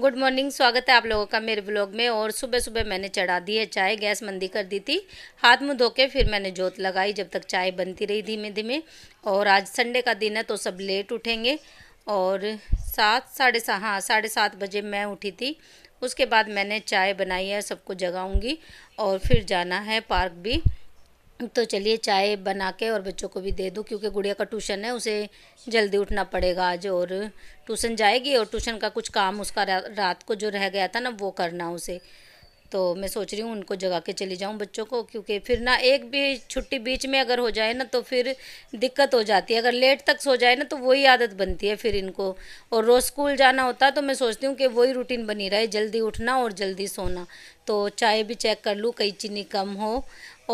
good morning स्वागत है आप लोगों का मेरे ब्लॉग में और सुबह सुबह मैंने चढ़ा दी है चाय गैस मंदी कर दी थी हाथ मुँह धो के फिर मैंने जोत लगाई जब तक चाय बनती रही धीमे धीमे और आज संडे का दिन है तो सब लेट उठेंगे और सात साढ़े सा हाँ साढ़े सात बजे मैं उठी थी उसके बाद मैंने चाय बनाई है सबको जगाऊँगी और फिर जाना है पार्क भी तो चलिए चाय बना के और बच्चों को भी दे दूँ क्योंकि गुड़िया का ट्यूशन है उसे जल्दी उठना पड़ेगा आज और ट्यूशन जाएगी और ट्यूशन का कुछ काम उसका रात को जो रह गया था ना वो करना उसे तो मैं सोच रही हूँ उनको जगा के चली जाऊँ बच्चों को क्योंकि फिर ना एक भी छुट्टी बीच में अगर हो जाए ना तो फिर दिक्कत हो जाती है अगर लेट तक सो जाए ना तो वही आदत बनती है फिर इनको और रोज़ स्कूल जाना होता है तो मैं सोचती हूँ कि वही रूटीन बनी रहे जल्दी उठना और जल्दी सोना तो चाय भी चेक कर लूँ कहीं चीनी कम हो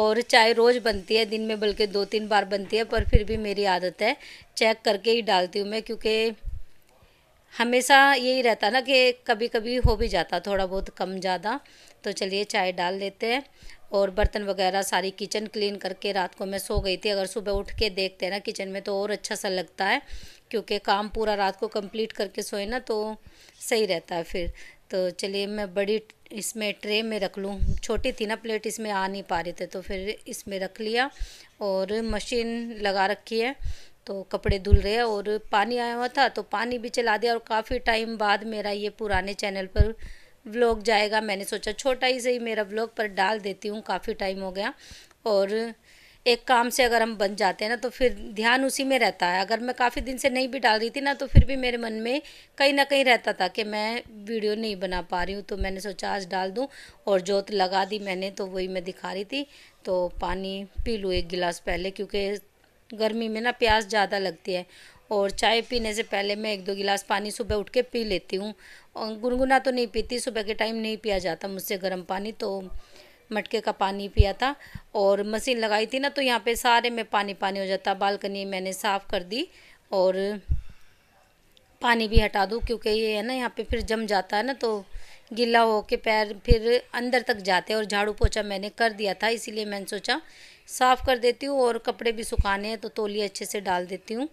और चाय रोज़ बनती है दिन में बल्कि दो तीन बार बनती है पर फिर भी मेरी आदत है चेक करके ही डालती हूँ मैं क्योंकि हमेशा यही रहता ना कि कभी कभी हो भी जाता थोड़ा बहुत कम ज़्यादा तो चलिए चाय डाल लेते हैं और बर्तन वगैरह सारी किचन क्लीन करके रात को मैं सो गई थी अगर सुबह उठ के देखते हैं ना किचन में तो और अच्छा सा लगता है क्योंकि काम पूरा रात को कंप्लीट करके सोए ना तो सही रहता है फिर तो चलिए मैं बड़ी इसमें ट्रे में रख लूँ छोटी थी ना प्लेट इसमें आ नहीं पा रही थे तो फिर इसमें रख लिया और मशीन लगा रखी है तो कपड़े धुल रहे और पानी आया हुआ था तो पानी भी चला दिया और काफ़ी टाइम बाद मेरा ये पुराने चैनल पर व्लॉग जाएगा मैंने सोचा छोटा ही सही मेरा व्लॉग पर डाल देती हूँ काफ़ी टाइम हो गया और एक काम से अगर हम बन जाते हैं ना तो फिर ध्यान उसी में रहता है अगर मैं काफ़ी दिन से नहीं भी डाल रही थी ना तो फिर भी मेरे मन में कहीं ना कहीं रहता था कि मैं वीडियो नहीं बना पा रही हूँ तो मैंने सोचा आज डाल दूँ और जोत लगा दी मैंने तो वही मैं दिखा रही थी तो पानी पी लूँ एक गिलास पहले क्योंकि गर्मी में ना प्यास ज़्यादा लगती है और चाय पीने से पहले मैं एक दो गिलास पानी सुबह उठ के पी लेती हूँ और गुनगुना तो नहीं पीती सुबह के टाइम नहीं पिया जाता मुझसे गर्म पानी तो मटके का पानी पिया था और मशीन लगाई थी ना तो यहाँ पे सारे में पानी पानी हो जाता बालकनी मैंने साफ़ कर दी और पानी भी हटा दूँ क्योंकि ये है ना यहाँ पे फिर जम जाता है ना तो गीला हो के पैर फिर अंदर तक जाते और झाड़ू पोछा मैंने कर दिया था इसीलिए मैंने सोचा साफ़ कर देती हूँ और कपड़े भी सुखाने हैं तो तोली अच्छे से डाल देती हूँ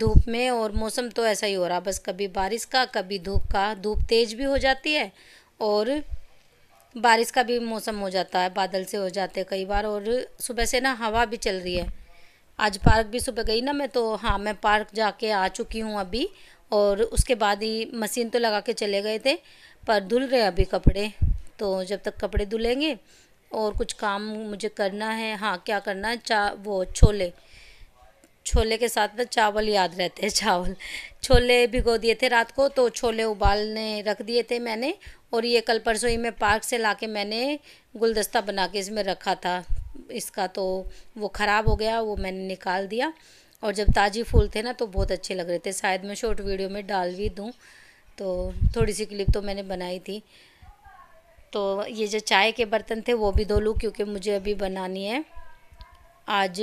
धूप में और मौसम तो ऐसा ही हो रहा बस कभी बारिश का कभी धूप का धूप तेज़ भी हो जाती है और बारिश का भी मौसम हो जाता है बादल से हो जाते हैं कई बार और सुबह से ना हवा भी चल रही है आज पार्क भी सुबह गई ना मैं तो हाँ मैं पार्क जाके आ चुकी हूँ अभी और उसके बाद ही मशीन तो लगा के चले गए थे पर धुल रहे अभी कपड़े तो जब तक कपड़े धुलेंगे और कुछ काम मुझे करना है हाँ क्या करना है चा वो छोले छोले के साथ में चावल याद रहते हैं चावल छोले भिगो दिए थे रात को तो छोले उबालने रख दिए थे मैंने और ये कल परसों ही मैं पार्क से ला के मैंने गुलदस्ता बना के इसमें रखा था इसका तो वो ख़राब हो गया वो मैंने निकाल दिया और जब ताज़ी फूल थे ना तो बहुत अच्छे लग रहे थे शायद मैं शॉर्ट वीडियो में डाल भी दूँ तो थोड़ी सी क्लिप तो मैंने बनाई थी तो ये जो चाय के बर्तन थे वो भी धो लूँ क्योंकि मुझे अभी बनानी है आज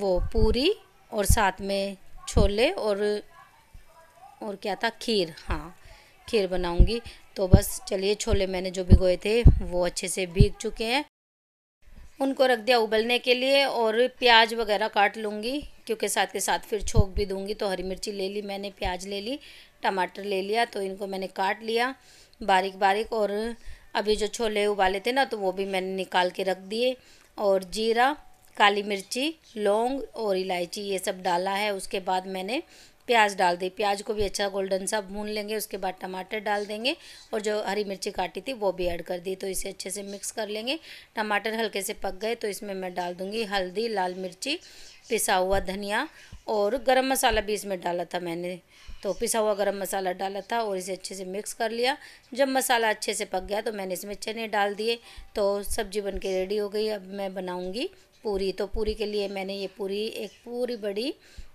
वो पूरी और साथ में छोले और और क्या था खीर हाँ खीर बनाऊंगी तो बस चलिए छोले मैंने जो भिगोए थे वो अच्छे से भीग चुके हैं उनको रख दिया उबलने के लिए और प्याज वगैरह काट लूँगी क्योंकि साथ के साथ फिर छोंक भी दूंगी तो हरी मिर्ची ले ली मैंने प्याज ले ली टमाटर ले लिया तो इनको मैंने काट लिया बारीक बारीक और अभी जो छोले उबाले थे ना तो वो भी मैंने निकाल के रख दिए और जीरा काली मिर्ची लौंग और इलायची ये सब डाला है उसके बाद मैंने प्याज डाल दी प्याज को भी अच्छा गोल्डन सा भून लेंगे उसके बाद टमाटर डाल देंगे और जो हरी मिर्ची काटी थी वो भी ऐड कर दी तो इसे अच्छे से मिक्स कर लेंगे टमाटर हल्के से पक गए तो इसमें मैं डाल दूँगी हल्दी लाल मिर्ची पिसा हुआ धनिया और गरम मसाला भी इसमें डाला था मैंने तो पिसा हुआ गरम मसाला डाला था और इसे अच्छे से मिक्स कर लिया जब मसाला अच्छे से पक गया तो मैंने इसमें चने डाल दिए तो सब्जी बन के रेडी हो गई अब मैं बनाऊँगी पूरी तो पूरी के लिए मैंने ये पूरी एक पूरी बड़ी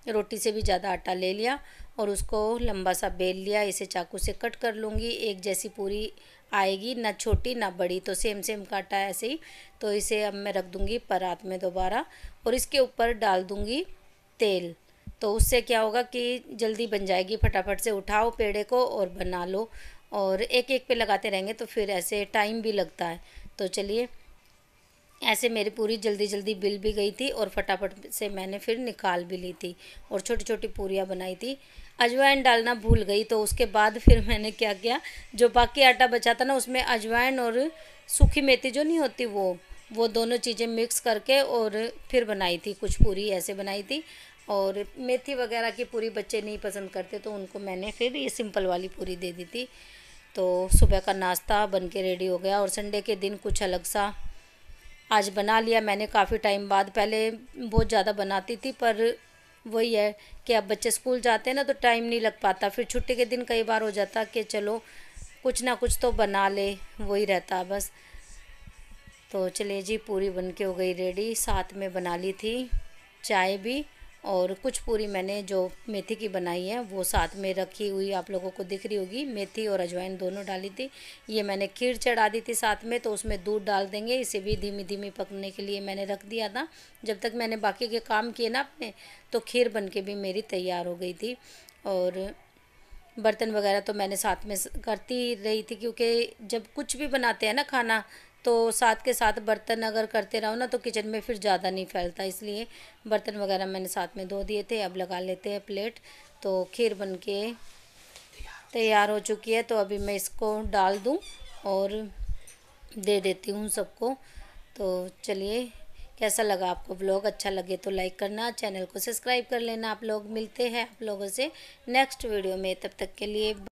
रोटी से भी ज़्यादा आटा ले लिया और उसको लंबा सा बेल लिया इसे चाकू से कट कर लूँगी एक जैसी पूरी आएगी ना छोटी ना बड़ी तो सेम सेम काटा है ऐसे ही तो इसे अब मैं रख दूँगी परात में दोबारा और इसके ऊपर डाल दूँगी तेल तो उससे क्या होगा कि जल्दी बन जाएगी फटाफट से उठाओ पेड़े को और बना लो और एक एक पे लगाते रहेंगे तो फिर ऐसे टाइम भी लगता है तो चलिए ऐसे मेरी पूरी जल्दी जल्दी बिल भी गई थी और फटाफट से मैंने फिर निकाल भी ली थी और छोटी छोटी पूरियाँ बनाई थी अजवाइन डालना भूल गई तो उसके बाद फिर मैंने क्या किया जो बाकी आटा बचा था ना उसमें अजवाइन और सूखी मेथी जो नहीं होती वो वो दोनों चीज़ें मिक्स करके और फिर बनाई थी कुछ पूरी ऐसे बनाई थी और मेथी वगैरह की पूरी बच्चे नहीं पसंद करते तो उनको मैंने फिर ये सिंपल वाली पूरी दे दी थी तो सुबह का नाश्ता बन के रेडी हो गया और संडे के दिन कुछ अलग सा आज बना लिया मैंने काफ़ी टाइम बाद पहले बहुत ज़्यादा बनाती थी पर वही है कि अब बच्चे स्कूल जाते हैं ना तो टाइम नहीं लग पाता फिर छुट्टी के दिन कई बार हो जाता कि चलो कुछ ना कुछ तो बना ले वही रहता बस तो चलिए जी पूरी बन के हो गई रेडी साथ में बना ली थी चाय भी और कुछ पूरी मैंने जो मेथी की बनाई है वो साथ में रखी हुई आप लोगों को दिख रही होगी मेथी और अजवाइन दोनों डाली थी ये मैंने खीर चढ़ा दी थी साथ में तो उसमें दूध डाल देंगे इसे भी धीमी धीमी पकने के लिए मैंने रख दिया था जब तक मैंने बाकी के काम किए ना अपने तो खीर बन के भी मेरी तैयार हो गई थी और बर्तन वगैरह तो मैंने साथ में करती रही थी क्योंकि जब कुछ भी बनाते हैं ना खाना तो साथ के साथ बर्तन अगर करते रहो ना तो किचन में फिर ज़्यादा नहीं फैलता इसलिए बर्तन वगैरह मैंने साथ में धो दिए थे अब लगा लेते हैं प्लेट तो खीर बन के तैयार हो चुकी है तो अभी मैं इसको डाल दूँ और दे देती हूँ सबको तो चलिए कैसा लगा आपको ब्लॉग अच्छा लगे तो लाइक करना चैनल को सब्सक्राइब कर लेना आप लोग मिलते हैं आप लोगों से नेक्स्ट वीडियो में तब तक के लिए